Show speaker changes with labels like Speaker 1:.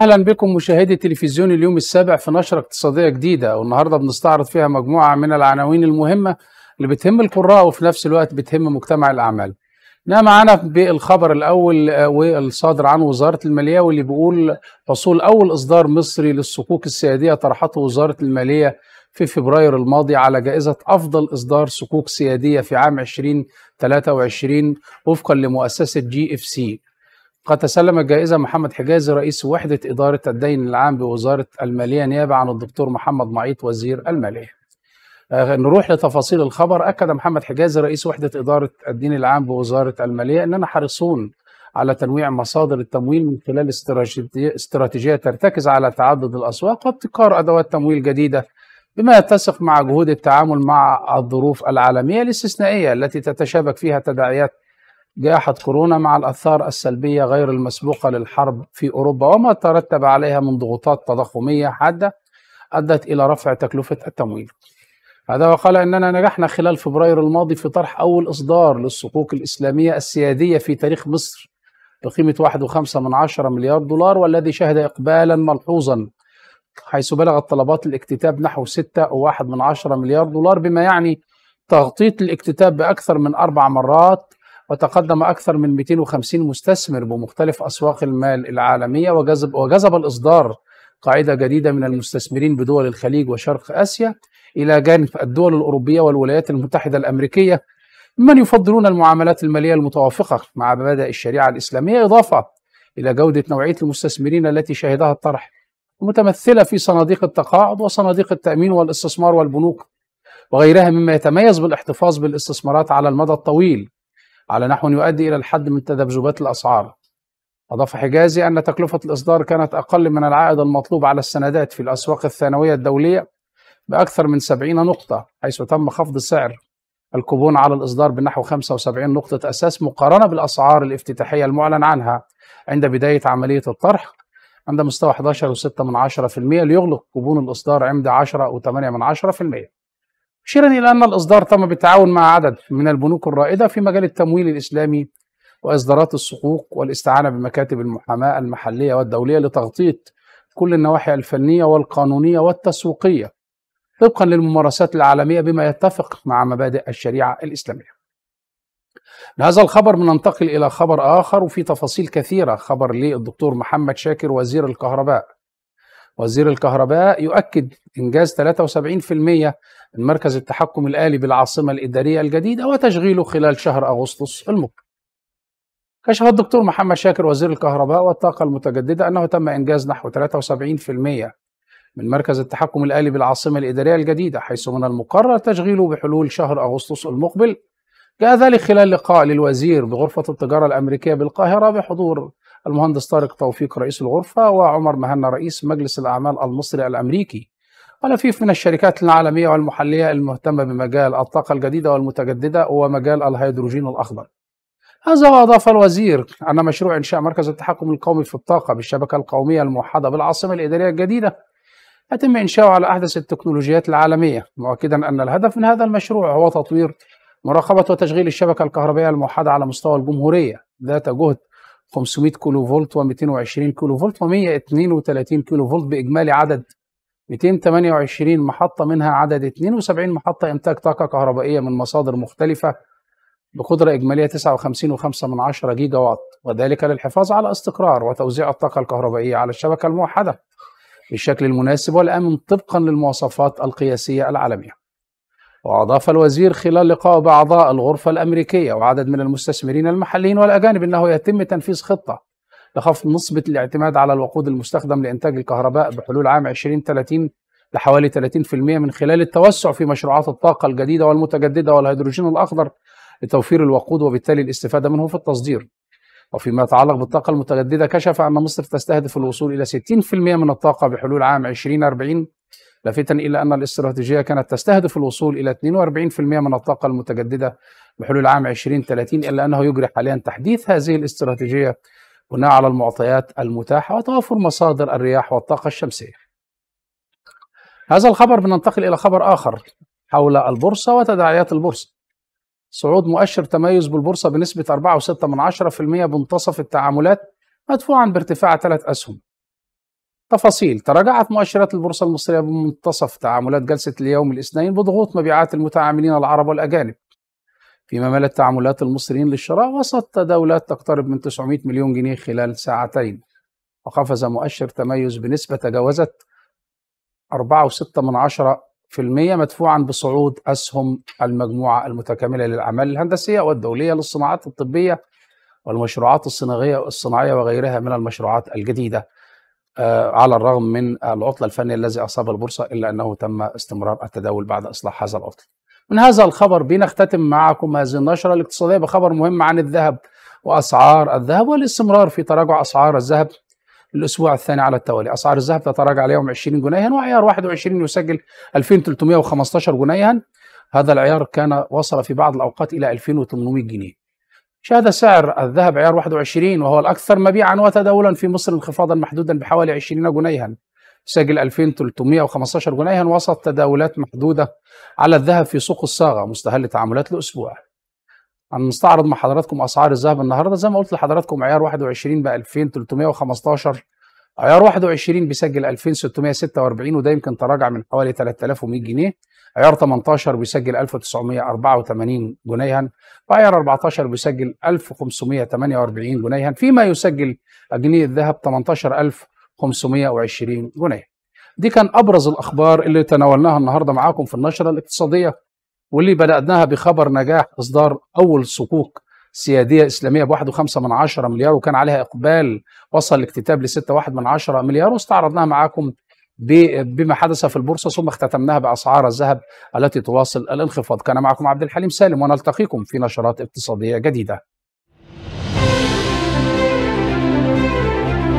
Speaker 1: اهلا بكم مشاهدي تلفزيون اليوم السابع في نشره اقتصاديه جديده والنهارده بنستعرض فيها مجموعه من العناوين المهمه اللي بتهم القراء وفي نفس الوقت بتهم مجتمع الاعمال. نعم معانا بالخبر الاول آه، والصادر عن وزاره الماليه واللي بيقول وصول اول اصدار مصري للصكوك السياديه طرحته وزاره الماليه في فبراير الماضي على جائزة أفضل إصدار صكوك سيادية في عام 2023 وفقا لمؤسسة جي اف سي قد تسلم الجائزة محمد حجازي رئيس وحدة إدارة الدين العام بوزارة المالية نيابة عن الدكتور محمد معيط وزير المالية آه، نروح لتفاصيل الخبر أكد محمد حجازي رئيس وحدة إدارة الدين العام بوزارة المالية أننا حريصون على تنويع مصادر التمويل من خلال استراتيجية ترتكز على تعدد الأسواق وابتكار أدوات تمويل جديدة بما يتسق مع جهود التعامل مع الظروف العالمية الاستثنائية التي تتشابك فيها تداعيات جائحة كورونا مع الآثار السلبية غير المسبوقة للحرب في أوروبا وما ترتب عليها من ضغوطات تضخمية حادة أدت إلى رفع تكلفة التمويل هذا وقال أننا نجحنا خلال فبراير الماضي في طرح أول إصدار للصكوك الإسلامية السيادية في تاريخ مصر بقيمة 1.5 من عشرة مليار دولار والذي شهد إقبالا ملحوظا حيث بلغت طلبات الاكتتاب نحو 6.1 من عشرة مليار دولار بما يعني تغطية الاكتتاب بأكثر من أربع مرات وتقدم أكثر من 250 مستثمر بمختلف أسواق المال العالمية وجذب وجذب الإصدار قاعدة جديدة من المستثمرين بدول الخليج وشرق آسيا إلى جانب الدول الأوروبية والولايات المتحدة الأمريكية ممن يفضلون المعاملات المالية المتوافقة مع مبادئ الشريعة الإسلامية إضافة إلى جودة نوعية المستثمرين التي شهدها الطرح متمثلة في صناديق التقاعد وصناديق التأمين والاستثمار والبنوك وغيرها مما يتميز بالاحتفاظ بالاستثمارات على المدى الطويل على نحو يؤدي إلى الحد من تذبذبات الأسعار أضاف حجازي أن تكلفة الإصدار كانت أقل من العائد المطلوب على السندات في الأسواق الثانوية الدولية بأكثر من 70 نقطة حيث تم خفض سعر الكوبون على الإصدار بنحو 75 نقطة أساس مقارنة بالأسعار الافتتاحية المعلن عنها عند بداية عملية الطرح عند مستوى 11.6% ليغلق كوبون الإصدار عند 10.8%. مشيرا إلى أن الإصدار تم بالتعاون مع عدد من البنوك الرائدة في مجال التمويل الإسلامي وإصدارات الصكوك والاستعانة بمكاتب المحاماة المحلية والدولية لتغطية كل النواحي الفنية والقانونية والتسويقية طبقا للممارسات العالمية بما يتفق مع مبادئ الشريعة الإسلامية لهذا الخبر بننتقل إلى خبر آخر وفي تفاصيل كثيرة خبر للدكتور محمد شاكر وزير الكهرباء وزير الكهرباء يؤكد إنجاز 73% من مركز التحكم الآلي بالعاصمة الإدارية الجديدة وتشغيله خلال شهر أغسطس المقبل كشف الدكتور محمد شاكر وزير الكهرباء والطاقة المتجددة أنه تم إنجاز نحو 73% من مركز التحكم الآلي بالعاصمة الإدارية الجديدة حيث من المقرر تشغيله بحلول شهر أغسطس المقبل جاء ذلك خلال لقاء للوزير بغرفة التجارة الأمريكية بالقاهرة بحضور المهندس طارق توفيق رئيس الغرفة وعمر مهنا رئيس مجلس الأعمال المصري الأمريكي ولفيف من الشركات العالمية والمحلية المهتمة بمجال الطاقة الجديدة والمتجددة ومجال الهيدروجين الأخضر هذا وأضاف الوزير أن مشروع إنشاء مركز التحكم القومي في الطاقة بالشبكة القومية الموحدة بالعاصمة الإدارية الجديدة يتم إنشاؤه على أحدث التكنولوجيات العالمية مؤكدا أن الهدف من هذا المشروع هو تطوير مراقبة وتشغيل الشبكة الكهربائية الموحدة على مستوى الجمهورية ذات جهد 500 كيلو فولت و220 كيلو فولت و132 كيلو فولت باجمالي عدد 228 محطه منها عدد 72 محطه انتاج طاقه كهربائيه من مصادر مختلفه بقدره اجماليه 59.5 جيجا وات وذلك للحفاظ على استقرار وتوزيع الطاقه الكهربائيه على الشبكه الموحده بالشكل المناسب والامن طبقا للمواصفات القياسيه العالميه وأضاف الوزير خلال لقاء بأعضاء الغرفة الأمريكية وعدد من المستثمرين المحليين والأجانب أنه يتم تنفيذ خطة لخفض نسبة الاعتماد على الوقود المستخدم لإنتاج الكهرباء بحلول عام 2030 لحوالي 30% من خلال التوسع في مشروعات الطاقة الجديدة والمتجددة والهيدروجين الأخضر لتوفير الوقود وبالتالي الاستفادة منه في التصدير وفيما يتعلق بالطاقة المتجددة كشف أن مصر تستهدف الوصول إلى 60% من الطاقة بحلول عام 2040 لافتا الى ان الاستراتيجيه كانت تستهدف الوصول الى 42% من الطاقه المتجدده بحلول عام 2030 الا انه يجري حاليا تحديث هذه الاستراتيجيه بناء على المعطيات المتاحه وتوفر مصادر الرياح والطاقه الشمسيه. هذا الخبر بننتقل الى خبر اخر حول البورصه وتداعيات البورصه. صعود مؤشر تميز بالبورصه بنسبه 4.6% بانتصف التعاملات مدفوعا بارتفاع ثلاث اسهم. تفاصيل تراجعت مؤشرات البورصة المصرية بمنتصف تعاملات جلسة اليوم الاثنين بضغوط مبيعات المتعاملين العرب والأجانب فيما ملت تعاملات المصريين للشراء وسط تداولات تقترب من 900 مليون جنيه خلال ساعتين وقفز مؤشر تميز بنسبة تجاوزت 4.6% مدفوعا بصعود أسهم المجموعة المتكاملة للأعمال الهندسية والدولية للصناعات الطبية والمشروعات الصناعية الصناعية وغيرها من المشروعات الجديدة آه، على الرغم من العطلة الفنية الذي أصاب البورصة إلا أنه تم استمرار التداول بعد إصلاح هذا العطل من هذا الخبر بنختتم معكم هذه النشرة الاقتصادية بخبر مهم عن الذهب وأسعار الذهب والاستمرار في تراجع أسعار الذهب الأسبوع الثاني على التوالي أسعار الذهب تتراجع اليوم 20 جنيها وعيار 21 يسجل 2315 جنيها هذا العيار كان وصل في بعض الأوقات إلى 2800 جنيه شهد سعر الذهب عيار 21 وهو الأكثر مبيعا وتداولا في مصر انخفاضا محدودا بحوالي 20 جنيها سجل 2315 جنيها وسط تداولات محدودة على الذهب في سوق الصاغة مستهل تعاملات الأسبوع هنستعرض مع حضراتكم أسعار الذهب النهاردة زي ما قلت لحضراتكم عيار 21 ب 2315 عيار 21 بيسجل 2646 وده يمكن تراجع من حوالي 3100 جنيه عيار 18 بيسجل 1984 جنيها وعيار 14 بيسجل 1548 جنيها فيما يسجل جنيه الذهب 18520 جنيه دي كان ابرز الاخبار اللي تناولناها النهارده معاكم في النشره الاقتصاديه واللي بدأناها بخبر نجاح إصدار أول صكوك سيادية إسلامية ب 1.5 من عشرة مليار وكان عليها إقبال وصل الاكتتاب ل 6.1 من عشرة مليار واستعرضناها معاكم بما حدث في البورصة ثم اختتمناها بأسعار الذهب التي تواصل الانخفاض كان معكم عبد الحليم سالم ونلتقيكم في نشرات اقتصادية جديدة